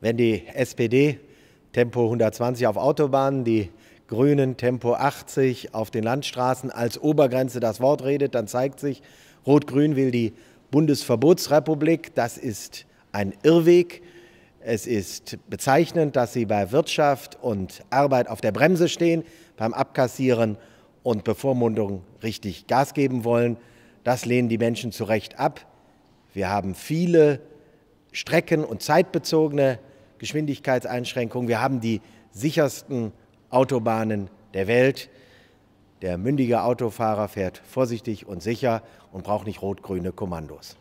wenn die SPD Tempo 120 auf Autobahnen, die Grünen Tempo 80 auf den Landstraßen als Obergrenze das Wort redet, dann zeigt sich, Rot-Grün will die Bundesverbotsrepublik. Das ist ein Irrweg. Es ist bezeichnend, dass sie bei Wirtschaft und Arbeit auf der Bremse stehen, beim Abkassieren und Bevormundung richtig Gas geben wollen. Das lehnen die Menschen zu Recht ab. Wir haben viele strecken- und zeitbezogene Geschwindigkeitseinschränkungen. Wir haben die sichersten Autobahnen der Welt. Der mündige Autofahrer fährt vorsichtig und sicher und braucht nicht rot-grüne Kommandos.